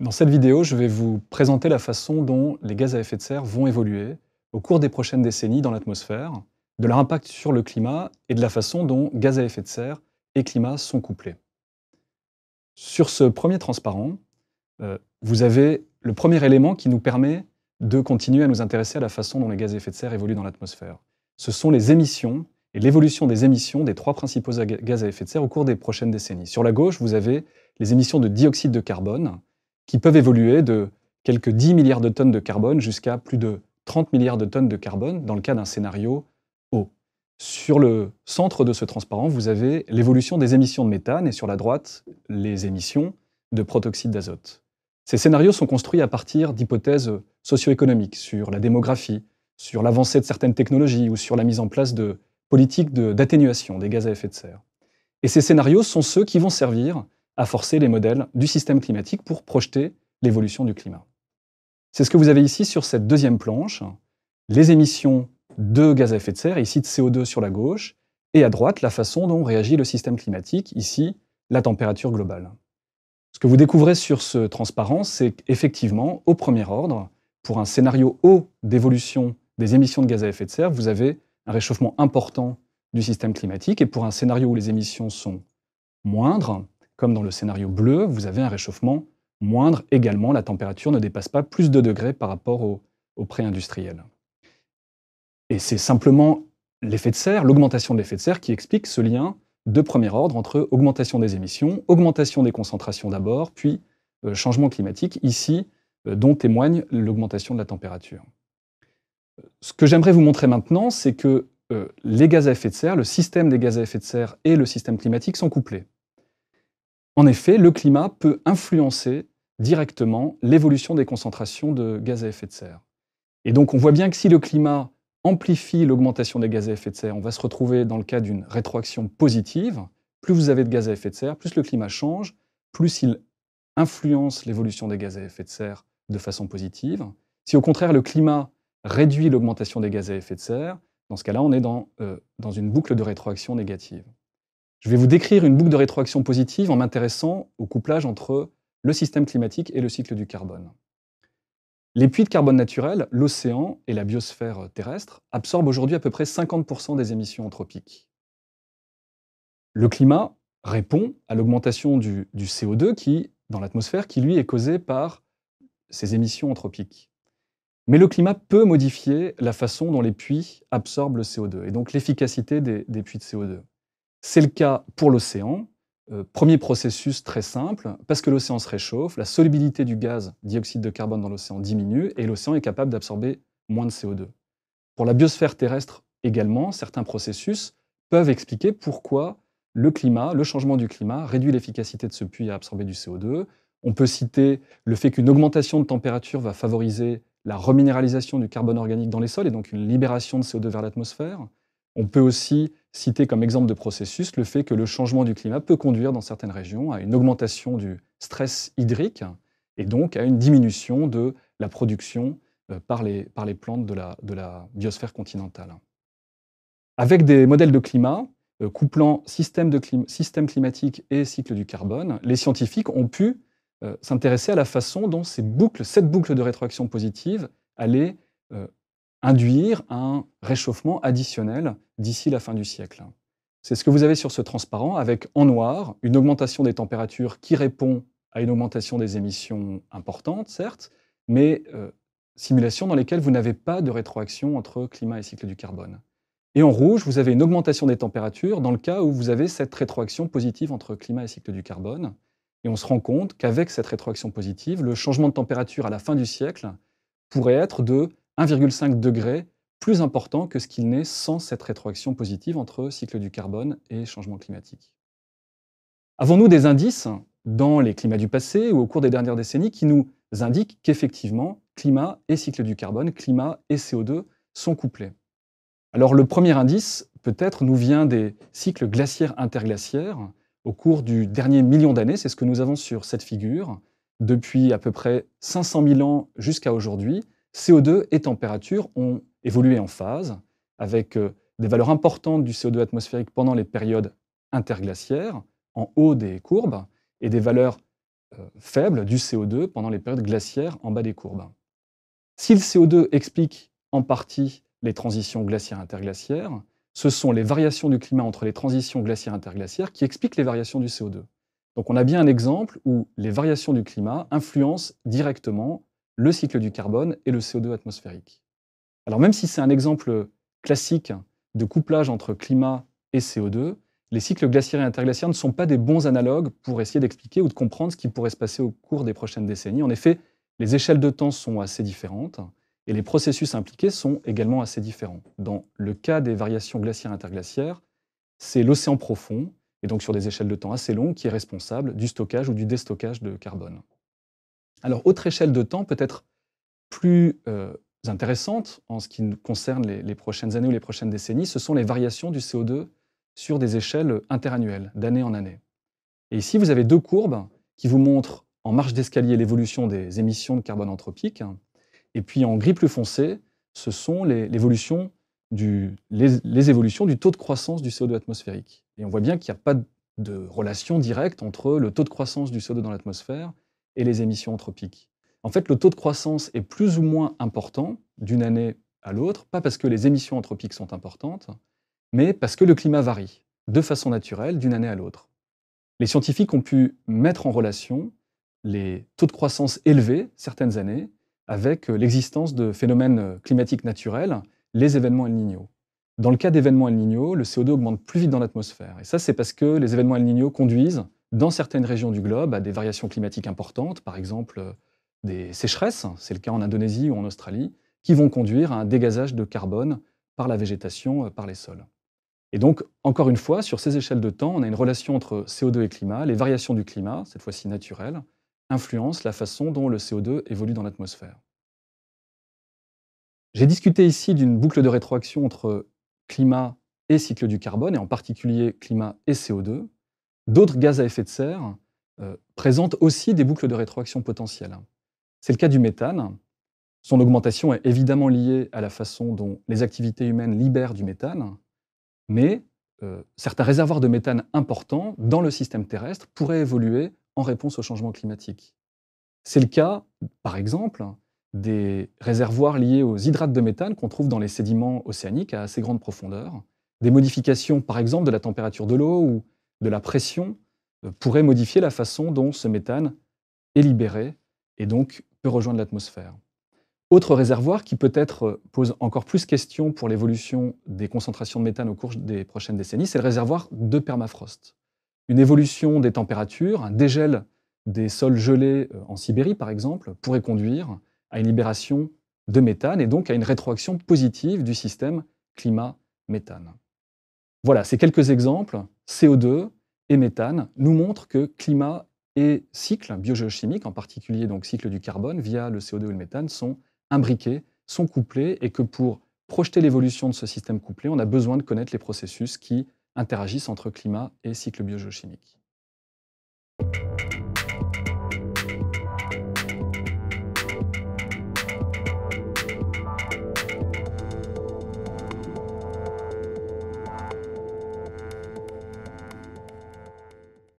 Dans cette vidéo, je vais vous présenter la façon dont les gaz à effet de serre vont évoluer au cours des prochaines décennies dans l'atmosphère, de leur impact sur le climat et de la façon dont gaz à effet de serre et climat sont couplés. Sur ce premier transparent, euh, vous avez le premier élément qui nous permet de continuer à nous intéresser à la façon dont les gaz à effet de serre évoluent dans l'atmosphère. Ce sont les émissions et l'évolution des émissions des trois principaux gaz à effet de serre au cours des prochaines décennies. Sur la gauche, vous avez les émissions de dioxyde de carbone, qui peuvent évoluer de quelques 10 milliards de tonnes de carbone jusqu'à plus de 30 milliards de tonnes de carbone dans le cas d'un scénario haut. Sur le centre de ce transparent, vous avez l'évolution des émissions de méthane et sur la droite, les émissions de protoxyde d'azote. Ces scénarios sont construits à partir d'hypothèses socio-économiques sur la démographie, sur l'avancée de certaines technologies ou sur la mise en place de politiques d'atténuation des gaz à effet de serre. Et ces scénarios sont ceux qui vont servir à forcer les modèles du système climatique pour projeter l'évolution du climat. C'est ce que vous avez ici sur cette deuxième planche, les émissions de gaz à effet de serre, ici de CO2 sur la gauche, et à droite, la façon dont réagit le système climatique, ici, la température globale. Ce que vous découvrez sur ce transparent, c'est qu'effectivement, au premier ordre, pour un scénario haut d'évolution des émissions de gaz à effet de serre, vous avez un réchauffement important du système climatique, et pour un scénario où les émissions sont moindres, comme dans le scénario bleu, vous avez un réchauffement moindre. Également, la température ne dépasse pas plus de degrés par rapport au, préindustriel. pré-industriel. Et c'est simplement l'effet de serre, l'augmentation de l'effet de serre qui explique ce lien de premier ordre entre augmentation des émissions, augmentation des concentrations d'abord, puis euh, changement climatique, ici, euh, dont témoigne l'augmentation de la température. Ce que j'aimerais vous montrer maintenant, c'est que euh, les gaz à effet de serre, le système des gaz à effet de serre et le système climatique sont couplés. En effet, le climat peut influencer directement l'évolution des concentrations de gaz à effet de serre. Et donc on voit bien que si le climat amplifie l'augmentation des gaz à effet de serre, on va se retrouver dans le cas d'une rétroaction positive. Plus vous avez de gaz à effet de serre, plus le climat change, plus il influence l'évolution des gaz à effet de serre de façon positive. Si au contraire le climat réduit l'augmentation des gaz à effet de serre, dans ce cas-là, on est dans, euh, dans une boucle de rétroaction négative. Je vais vous décrire une boucle de rétroaction positive en m'intéressant au couplage entre le système climatique et le cycle du carbone. Les puits de carbone naturel, l'océan et la biosphère terrestre absorbent aujourd'hui à peu près 50% des émissions anthropiques. Le climat répond à l'augmentation du, CO2 qui, dans l'atmosphère qui, lui, est causée par ces émissions anthropiques. Mais le climat peut modifier la façon dont les puits absorbent le CO2 et donc l'efficacité des puits de CO2. C'est le cas pour l'océan. Euh, premier processus très simple, parce que l'océan se réchauffe, la solubilité du gaz dioxyde de carbone dans l'océan diminue et l'océan est capable d'absorber moins de CO2. Pour la biosphère terrestre également, certains processus peuvent expliquer pourquoi le climat, le changement du climat réduit l'efficacité de ce puits à absorber du CO2. On peut citer le fait qu'une augmentation de température va favoriser la reminéralisation du carbone organique dans les sols et donc une libération de CO2 vers l'atmosphère. On peut aussi citer comme exemple de processus le fait que le changement du climat peut conduire dans certaines régions à une augmentation du stress hydrique et donc à une diminution de la production euh, par les, par les plantes de la, biosphère continentale. Avec des modèles de climat, euh, couplant système, de système climatique et cycle du carbone, les scientifiques ont pu euh, s'intéresser à la façon dont ces boucles, cette boucle de rétroaction positive allait induire un réchauffement additionnel d'ici la fin du siècle. C'est ce que vous avez sur ce transparent avec en noir une augmentation des températures qui répond à une augmentation des émissions importantes, certes, mais euh, simulation dans lesquelles vous n'avez pas de rétroaction entre climat et cycle du carbone. Et en rouge, vous avez une augmentation des températures dans le cas où vous avez cette rétroaction positive entre climat et cycle du carbone. Et on se rend compte qu'avec cette rétroaction positive, le changement de température à la fin du siècle pourrait être de 1,5 degré plus important que ce qu'il n'est sans cette rétroaction positive entre cycle du carbone et changement climatique. Avons-nous des indices dans les climats du passé ou au cours des dernières décennies qui nous indiquent qu'effectivement, climat et cycle du carbone, climat et CO2 sont couplés Alors le premier indice, peut-être, nous vient des cycles glaciaires-interglaciaires au cours du dernier million d'années, c'est ce que nous avons sur cette figure, depuis à peu près 500 000 ans jusqu'à aujourd'hui, CO2 et température ont évolué en phase, avec euh, des valeurs importantes du CO2 atmosphérique pendant les périodes interglaciaires, en haut des courbes, et des valeurs euh, faibles du CO2 pendant les périodes glaciaires en bas des courbes. Si le CO2 explique en partie les transitions glaciaires-interglaciaires, ce sont les variations du climat entre les transitions glaciaires-interglaciaires qui expliquent les variations du CO2. Donc on a bien un exemple où les variations du climat influencent directement le cycle du carbone et le CO2 atmosphérique. Alors même si c'est un exemple classique de couplage entre climat et CO2, les cycles glaciaires et interglaciaires ne sont pas des bons analogues pour essayer d'expliquer ou de comprendre ce qui pourrait se passer au cours des prochaines décennies. En effet, les échelles de temps sont assez différentes et les processus impliqués sont également assez différents. Dans le cas des variations glaciaires et interglaciaires, c'est l'océan profond, et donc sur des échelles de temps assez longues, qui est responsable du stockage ou du déstockage de carbone. Alors, autre échelle de temps, peut-être plus euh, intéressante en ce qui concerne les, prochaines années ou les prochaines décennies, ce sont les variations du CO2 sur des échelles interannuelles, d'année en année. Et ici, vous avez deux courbes qui vous montrent en marche d'escalier l'évolution des émissions de carbone anthropique, et puis en gris plus foncé, ce sont les, les évolutions du taux de croissance du CO2 atmosphérique. Et on voit bien qu'il n'y a pas de relation directe entre le taux de croissance du CO2 dans l'atmosphère et les émissions anthropiques. En fait, le taux de croissance est plus ou moins important d'une année à l'autre, pas parce que les émissions anthropiques sont importantes, mais parce que le climat varie de façon naturelle d'une année à l'autre. Les scientifiques ont pu mettre en relation les taux de croissance élevés certaines années avec l'existence de phénomènes climatiques naturels, les événements El Niño. Dans le cas d'événements El Niño, le CO2 augmente plus vite dans l'atmosphère. Et ça, c'est parce que les événements El Niño conduisent dans certaines régions du globe à des variations climatiques importantes, par exemple euh, des sécheresses, hein, c'est le cas en Indonésie ou en Australie, qui vont conduire à un dégazage de carbone par la végétation, euh, par les sols. Et donc, encore une fois, sur ces échelles de temps, on a une relation entre CO2 et climat. Les variations du climat, cette fois-ci naturelles, influencent la façon dont le CO2 évolue dans l'atmosphère. J'ai discuté ici d'une boucle de rétroaction entre climat et cycle du carbone, et en particulier climat et CO2 d'autres gaz à effet de serre euh, présentent aussi des boucles de rétroaction potentielles. C'est le cas du méthane. Son augmentation est évidemment liée à la façon dont les activités humaines libèrent du méthane, mais euh, certains réservoirs de méthane importants dans le système terrestre pourraient évoluer en réponse au changement climatique. C'est le cas, par exemple, des réservoirs liés aux hydrates de méthane qu'on trouve dans les sédiments océaniques à assez grande profondeur, des modifications, par exemple, de la température de l'eau ou de la pression euh, pourrait modifier la façon dont ce méthane est libéré et donc peut rejoindre l'atmosphère. Autre réservoir qui peut-être euh, pose encore plus question pour l'évolution des concentrations de méthane au cours des prochaines décennies, c'est le réservoir de permafrost. Une évolution des températures, un dégel des sols gelés euh, en Sibérie par exemple, pourrait conduire à une libération de méthane et donc à une rétroaction positive du système climat-méthane. Voilà, ces quelques exemples, CO2 et méthane, nous montrent que climat et cycle biogéochimique, en particulier donc cycle du carbone via le CO2 et le méthane, sont imbriqués, sont couplés, et que pour projeter l'évolution de ce système couplé, on a besoin de connaître les processus qui interagissent entre climat et cycle biogéochimique.